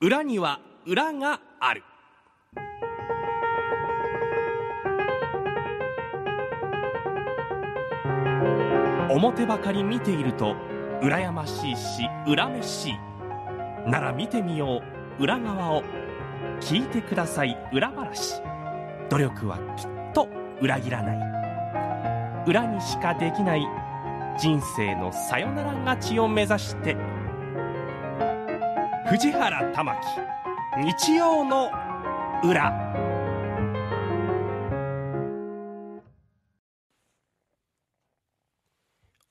裏には裏がある表ばかり見ていると羨ましいし恨めしいなら見てみよう裏側を聞いてください裏話努力はきっと裏切らない裏にしかできない人生のさよなら勝ちを目指して藤原玉木日曜の裏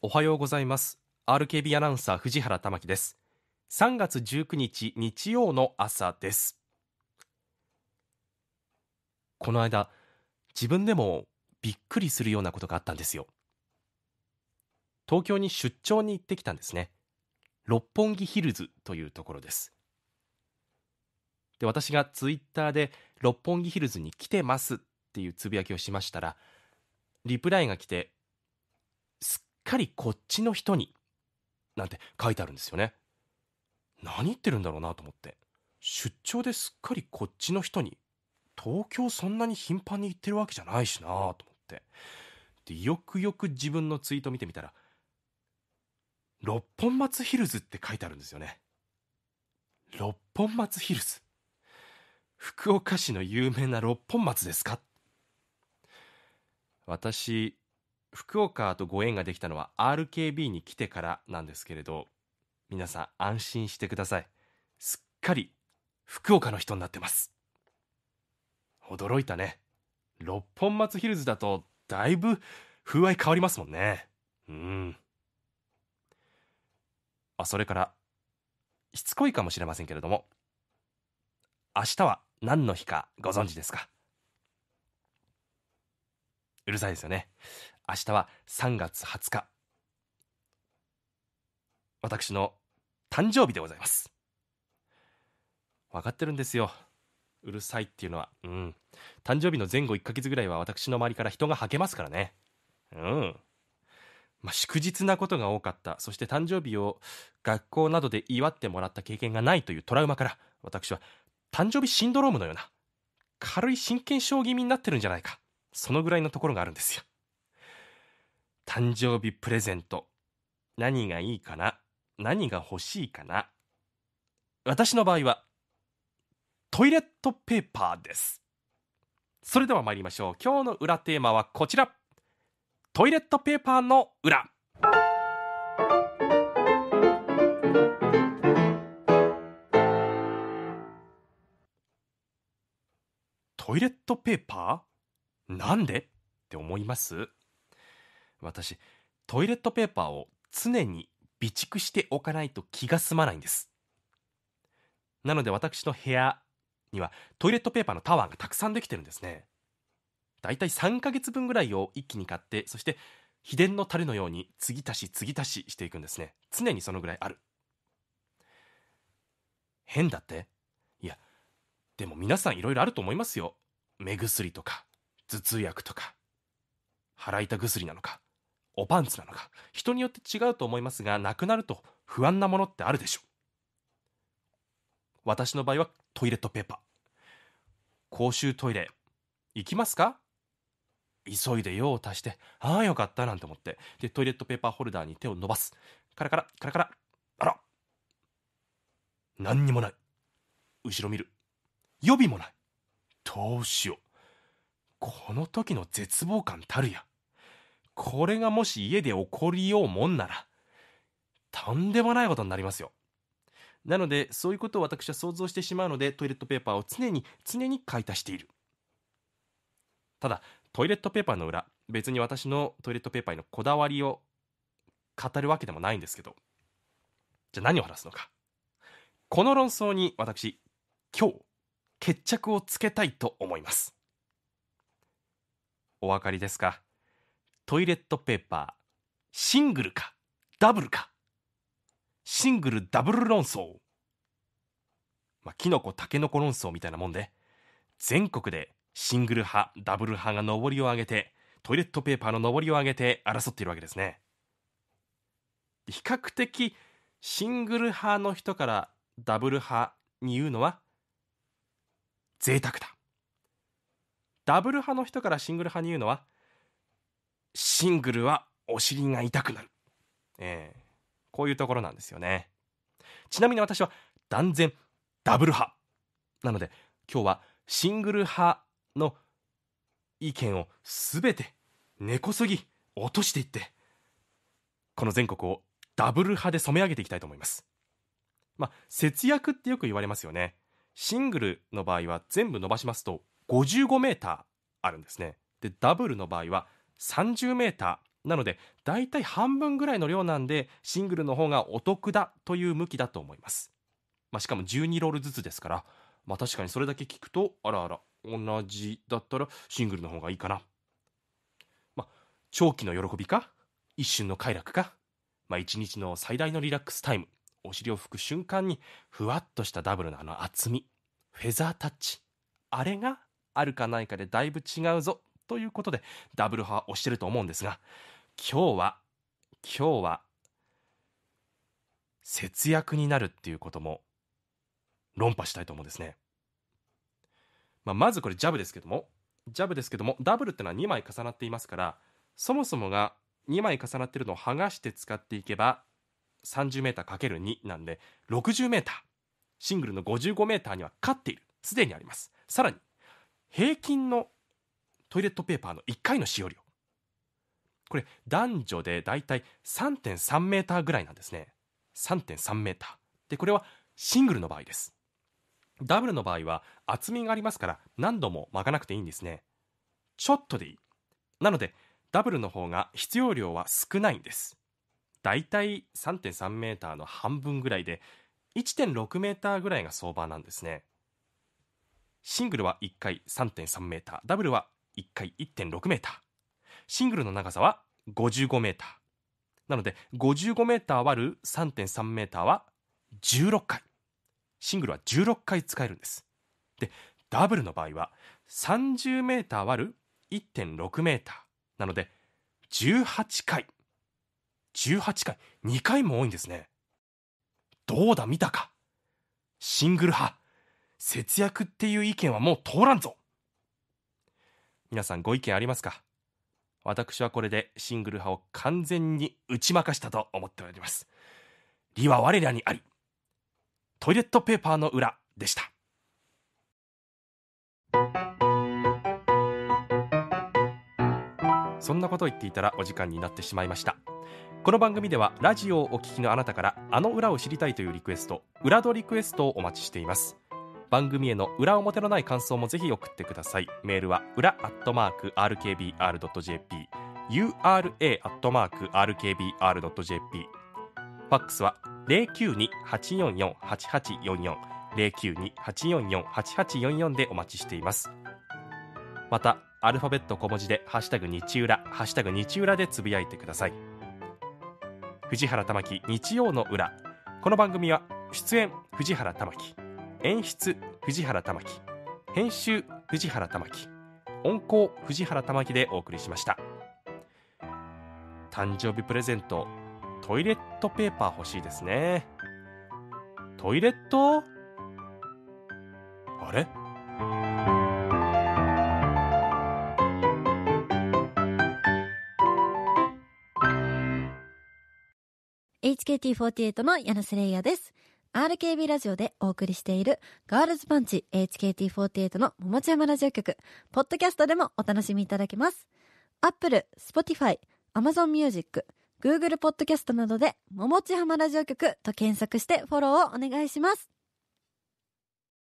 おはようございます RKB アナウンサー藤原玉木です3月19日日曜の朝ですこの間自分でもびっくりするようなことがあったんですよ東京に出張に行ってきたんですね六本木ヒルズというところですで私がツイッターで「六本木ヒルズに来てます」っていうつぶやきをしましたらリプライが来て「すっかりこっちの人に」なんて書いてあるんですよね何言ってるんだろうなと思って出張ですっかりこっちの人に東京そんなに頻繁に行ってるわけじゃないしなと思ってでよくよく自分のツイート見てみたら六本松ヒルズって書いてあるんですよね六本松ヒルズ福岡市の有名な六本松ですか私福岡とご縁ができたのは RKB に来てからなんですけれど皆さん安心してくださいすっかり福岡の人になってます驚いたね六本松ヒルズだとだいぶ風合い変わりますもんねうんあそれからしつこいかもしれませんけれども明日は何の日かご存知ですかうるさいですよね明日は3月20日私の誕生日でございます分かってるんですようるさいっていうのはうん誕生日の前後1ヶ月ぐらいは私の周りから人がはけますからねうんまあ、祝日なことが多かったそして誕生日を学校などで祝ってもらった経験がないというトラウマから私は誕生日シンドロームのような軽い真剣症気味になってるんじゃないかそのぐらいのところがあるんですよ誕生日プレゼント何がいいかな何が欲しいかな私の場合はトイレットペーパーですそれでは参りましょう今日の裏テーマはこちらトイレットペーパーの裏トイレットペーパーなんでって思います私トイレットペーパーを常に備蓄しておかないと気が済まないんですなので私の部屋にはトイレットペーパーのタワーがたくさんできてるんですね大体3ヶ月分ぐらいを一気に買ってそして秘伝のタレのように継ぎ足し継ぎ足ししていくんですね常にそのぐらいある変だっていやでも皆さんいろいろあると思いますよ目薬とか頭痛薬とか腹痛薬なのかおパンツなのか人によって違うと思いますがなくなると不安なものってあるでしょう私の場合はトイレットペーパー公衆トイレ行きますか急いで用を足して、ああよかったなんて思って、で、トイレットペーパーホルダーに手を伸ばす。カラカラ、カラカラ、あら何にもない。後ろ見る。予備もない。どうしよう。この時の絶望感たるや。これがもし家で起こりようもんなら、とんでもないことになりますよ。なので、そういうことを私は想像してしまうので、トイレットペーパーを常に、常に買い足している。ただ、トイレットペーパーの裏別に私のトイレットペーパーへのこだわりを語るわけでもないんですけどじゃあ何を話すのかこの論争に私今日決着をつけたいと思いますお分かりですかトイレットペーパーシングルかダブルかシングルダブル論争まあキノコタケノコ論争みたいなもんで全国でシングル派ダブル派が上りを上げてトイレットペーパーの上りを上げて争っているわけですね比較的シングル派の人からダブル派に言うのは贅沢だダブル派の人からシングル派に言うのはシングルはお尻が痛くなる、えー、こういうところなんですよねちなみに私は断然ダブル派なので今日はシングル派の意見を全て根こそぎ落としていってこの全国をダブル派で染め上げていきたいと思います。まあ、節約ってよく言われますよね。シングルの場合は全部伸ばしますと55メーターあるんですね。で、ダブルの場合は30メーターなので、だいたい半分ぐらいの量なんで、シングルの方がお得だという向きだと思います。まあ、しかも12ロールずつですから、まあ確かにそれだけ聞くと、あらあら、同じだったらシングルの方がいいかな。まあ、長期の喜びか、一瞬の快楽か、まあ、一日の最大のリラックスタイム、お尻を拭く瞬間に、ふわっとしたダブルのあの厚み、フェザータッチ、あれがあるかないかでだいぶ違うぞ、ということで、ダブル派をしてると思うんですが、今日は、今日は、節約になるっていうことも論破したいと思うんですね。まあ、まずこれジャブですけどもジャブですけどもダブルってのは2枚重なっていますからそもそもが2枚重なってるのを剥がして使っていけば 30m×2 なんで 60m シングルの 55m には勝っているすでにありますさらに平均のトイレットペーパーの1回の使用量これ男女でだいたい3.3 m ぐらいなんですね3.3 m でこれはシングルの場合ですダブルの場合は厚みがありますから何度も巻かなくていいんですねちょっとでいいなのでダブルの方が必要量は少ないんですだいたい3.3メーターの半分ぐらいで1.6メーターぐらいが相場なんですねシングルは1回3.3メーターダブルは1回1.6メーターシングルの長さは55メーターなので55メーター割る3.3メーターは16回シングルは16回使えるんですでダブルの場合は 30m 割る 1.6m なので18回18回2回も多いんですねどうだ見たかシングル派節約っていう意見はもう通らんぞ皆さんご意見ありますか私はこれでシングル派を完全に打ち負かしたと思っております。理は我らにあり。トイレットペーパーの裏でしたそんなことを言っていたらお時間になってしまいましたこの番組ではラジオをお聞きのあなたからあの裏を知りたいというリクエスト裏ドリクエストをお待ちしています番組への裏表のない感想もぜひ送ってくださいメールは裏アットマーク RKBR.jp ura アットマーク RKBR.jp ファックスは092-844-8844 092-844-8844でお待ちしていますまたアルファベット小文字で「ハッシュタグ日裏」「ハッシュタグ日裏」でつぶやいてください藤原玉木日曜の裏この番組は出演藤原玉木演出藤原玉木編集藤原玉木音工藤原玉木でお送りしました誕生日プレゼントトイレットペーパー欲しいですね。トイレットあれ？HKT48 の柳瀬玲也です。RKB ラジオでお送りしているガールズパンチ HKT48 の桃地山ラジオ局、ポッドキャストでもお楽しみいただけます。アップル e Spotify、Amazon m u s i Google ポッドキャストなどで、ももちはまラジオ局と検索してフォローをお願いします。